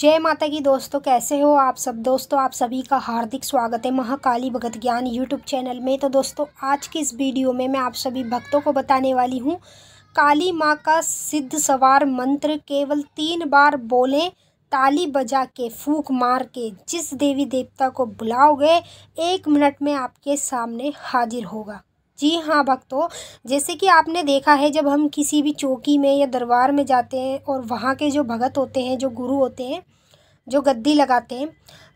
जय माता की दोस्तों कैसे हो आप सब दोस्तों आप सभी का हार्दिक स्वागत है महाकाली भगत ज्ञान यूट्यूब चैनल में तो दोस्तों आज की इस वीडियो में मैं आप सभी भक्तों को बताने वाली हूँ काली माँ का सिद्ध सवार मंत्र केवल तीन बार बोलें ताली बजा के फूक मार के जिस देवी देवता को बुलाओगे एक मिनट में आपके सामने हाजिर होगा जी हाँ भक्तों जैसे कि आपने देखा है जब हम किसी भी चौकी में या दरबार में जाते हैं और वहाँ के जो भगत होते हैं जो गुरु होते हैं जो गद्दी लगाते हैं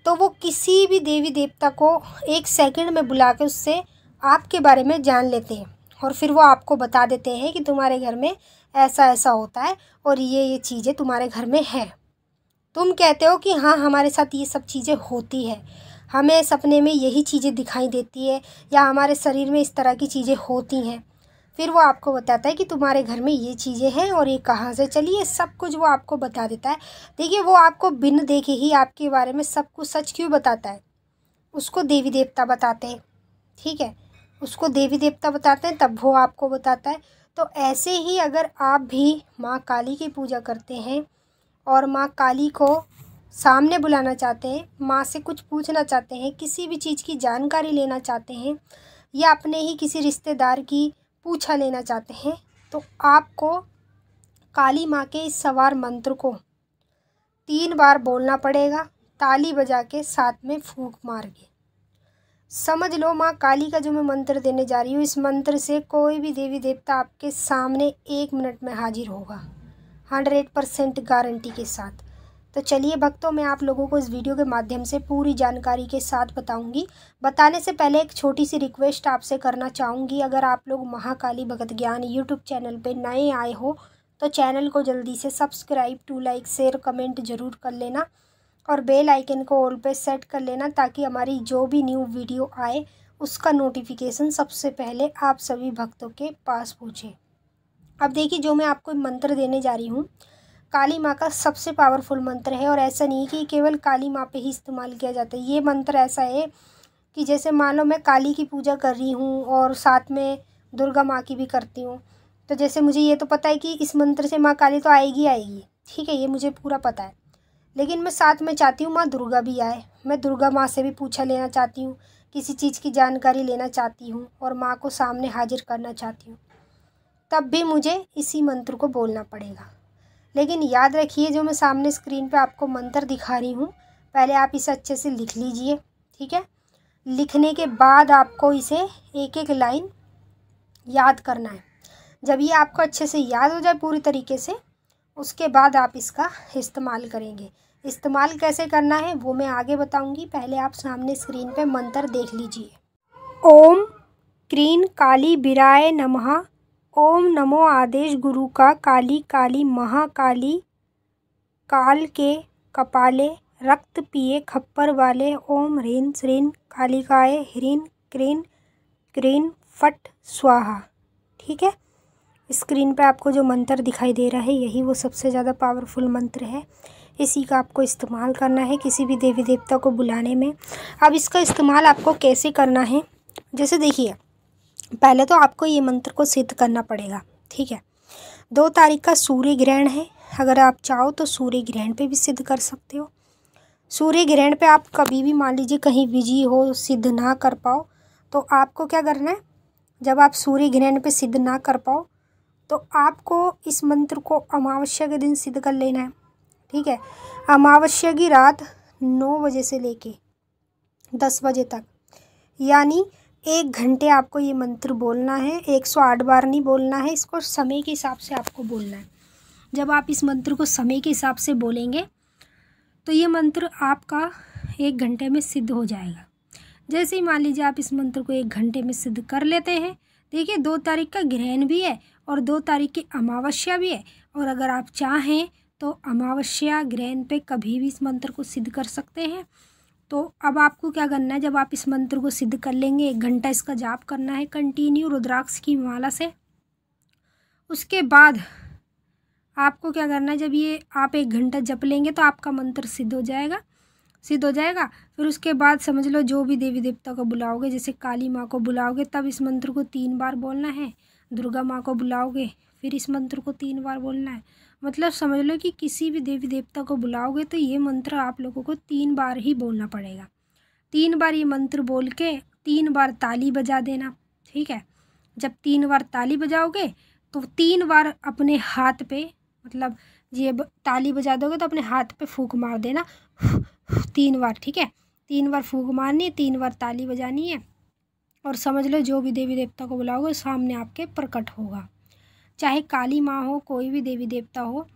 तो वो किसी भी देवी देवता को एक सेकंड में बुला के उससे आपके बारे में जान लेते हैं और फिर वो आपको बता देते हैं कि तुम्हारे घर में ऐसा ऐसा होता है और ये ये चीज़ें तुम्हारे घर में है तुम कहते हो कि हाँ हमारे साथ ये सब चीज़ें होती है हमें सपने में यही चीज़ें दिखाई देती है या हमारे शरीर में इस तरह की चीज़ें होती हैं फिर वो आपको बताता है कि तुम्हारे घर में ये चीज़ें हैं और ये कहाँ से चली है सब कुछ वो आपको बता देता है देखिए वो आपको बिन देखे ही आपके बारे में सब कुछ सच क्यों बताता है उसको देवी देवता बताते हैं ठीक है उसको देवी देवता बताते हैं तब वो आपको बताता है तो ऐसे ही अगर आप भी माँ काली की पूजा करते हैं और माँ काली को सामने बुलाना चाहते हैं माँ से कुछ पूछना चाहते हैं किसी भी चीज़ की जानकारी लेना चाहते हैं या अपने ही किसी रिश्तेदार की पूछा लेना चाहते हैं तो आपको काली माँ के इस सवार मंत्र को तीन बार बोलना पड़ेगा ताली बजा के साथ में फूंक मार के समझ लो माँ काली का जो मैं मंत्र देने जा रही हूँ इस मंत्र से कोई भी देवी देवता आपके सामने एक मिनट में हाजिर होगा हंड्रेड परसेंट गारंटी के साथ तो चलिए भक्तों मैं आप लोगों को इस वीडियो के माध्यम से पूरी जानकारी के साथ बताऊंगी बताने से पहले एक छोटी सी रिक्वेस्ट आपसे करना चाहूँगी अगर आप लोग महाकाली भगत ज्ञान यूट्यूब चैनल पर नए आए हो तो चैनल को जल्दी से subscribe to like share comment ज़रूर कर लेना और बेल आइकन को ऑल पे सेट कर लेना ताकि हमारी जो भी न्यू वीडियो आए उसका नोटिफिकेशन सबसे पहले आप सभी भक्तों के पास पूछे अब देखिए जो मैं आपको मंत्र देने जा रही हूँ काली माँ का सबसे पावरफुल मंत्र है और ऐसा नहीं कि केवल काली माँ पे ही इस्तेमाल किया जाता है ये मंत्र ऐसा है कि जैसे मान लो मैं काली की पूजा कर रही हूँ और साथ में दुर्गा माँ की भी करती हूँ तो जैसे मुझे ये तो पता है कि इस मंत्र से माँ काली तो आएगी आएगी ठीक है ये मुझे पूरा पता है लेकिन मैं साथ में चाहती हूँ माँ दुर्गा भी आए मैं दुर्गा माँ से भी पूछा लेना चाहती हूँ किसी चीज़ की जानकारी लेना चाहती हूँ और माँ को सामने हाजिर करना चाहती हूँ तब भी मुझे इसी मंत्र को बोलना पड़ेगा लेकिन याद रखिए जो मैं सामने स्क्रीन पे आपको मंत्र दिखा रही हूँ पहले आप इसे अच्छे से लिख लीजिए ठीक है लिखने के बाद आपको इसे एक एक लाइन याद करना है जब ये आपको अच्छे से याद हो जाए पूरी तरीके से उसके बाद आप इसका इस्तेमाल करेंगे इस्तेमाल कैसे करना है वो मैं आगे बताऊंगी पहले आप सामने स्क्रीन पे मंत्र देख लीजिए ओम क्रीन काली बिराए नमहा ओम नमो आदेश गुरु का काली काली महाकाली काल के कपाले रक्त पिए खप्पर वाले ओम ह्रीन श्रीन काय ह्रीन क्रीन क्रीन फट स्वाहा ठीक है स्क्रीन पे आपको जो मंत्र दिखाई दे रहा है यही वो सबसे ज़्यादा पावरफुल मंत्र है इसी का आपको इस्तेमाल करना है किसी भी देवी देवता को बुलाने में अब इसका इस्तेमाल आपको कैसे करना है जैसे देखिए पहले तो आपको ये मंत्र को सिद्ध करना पड़ेगा ठीक है दो तारीख का सूर्य ग्रहण है अगर आप चाहो तो सूर्य ग्रहण पे भी सिद्ध कर सकते हो सूर्य ग्रहण पे आप कभी भी मान लीजिए कहीं बिजी हो सिद्ध ना कर पाओ तो आपको क्या करना है जब आप सूर्य ग्रहण पे सिद्ध ना कर पाओ तो आपको इस मंत्र को अमावस्या के दिन सिद्ध कर लेना है ठीक है अमावस्या की रात नौ बजे से लेके दस बजे तक यानी एक घंटे आपको ये मंत्र बोलना है एक सौ आठ बार नहीं बोलना है इसको समय के हिसाब से आपको बोलना है जब आप इस मंत्र को समय के हिसाब से बोलेंगे तो ये मंत्र आपका एक घंटे में सिद्ध हो जाएगा जैसे ही मान लीजिए आप इस मंत्र को एक घंटे में सिद्ध कर लेते हैं देखिए दो तारीख का ग्रहण भी है और दो तारीख की अमावस्या भी है और अगर आप चाहें तो अमावस्या ग्रहण पे कभी भी इस मंत्र को सिद्ध कर सकते हैं तो अब आपको क्या करना है जब आप इस मंत्र को सिद्ध कर लेंगे एक घंटा इसका जाप करना है कंटिन्यू रुद्राक्ष की माला से उसके बाद आपको क्या करना है जब ये आप एक घंटा जप लेंगे तो आपका मंत्र सिद्ध हो जाएगा सिद्ध हो जाएगा फिर उसके बाद समझ लो जो भी देवी देवता को बुलाओगे जैसे काली माँ को बुलाओगे तब इस मंत्र को तीन बार बोलना है दुर्गा माँ को बुलाओगे फिर इस मंत्र को तीन बार बोलना है मतलब समझ लो कि किसी भी देवी देवता को बुलाओगे तो ये मंत्र आप लोगों को तीन बार ही बोलना पड़ेगा तीन बार ये मंत्र बोल के तीन बार ताली बजा देना ठीक है जब तीन बार ताली बजाओगे तो तीन बार अपने हाथ पे मतलब ये ताली बजा दोगे तो अपने हाथ पे फूक मार देना तीन बार ठीक है तीन बार फूक मारनी है तीन बार ताली बजानी है और समझ लो जो भी देवी देवता को बुलाओगे सामने आपके प्रकट होगा चाहे काली माँ हो कोई भी देवी देवता हो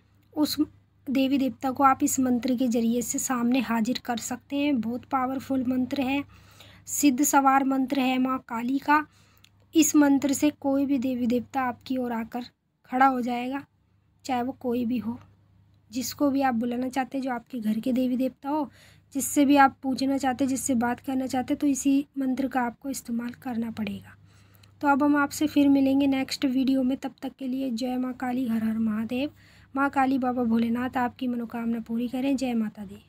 उस देवी देवता को आप इस मंत्र के ज़रिए से सामने हाजिर कर सकते हैं बहुत पावरफुल मंत्र है सिद्ध सवार मंत्र है माँ काली का इस मंत्र से कोई भी देवी देवता आपकी ओर आकर खड़ा हो जाएगा चाहे वो कोई भी हो जिसको भी आप बुलाना चाहते हैं जो आपके घर के देवी देवता हो जिससे भी आप पूछना चाहते जिससे बात करना चाहते तो इसी मंत्र का आपको इस्तेमाल करना पड़ेगा तो अब हम आपसे फिर मिलेंगे नेक्स्ट वीडियो में तब तक के लिए जय माँ काली हर हर महादेव माँ काली बाबा भोलेनाथ आपकी मनोकामना पूरी करें जय माता दी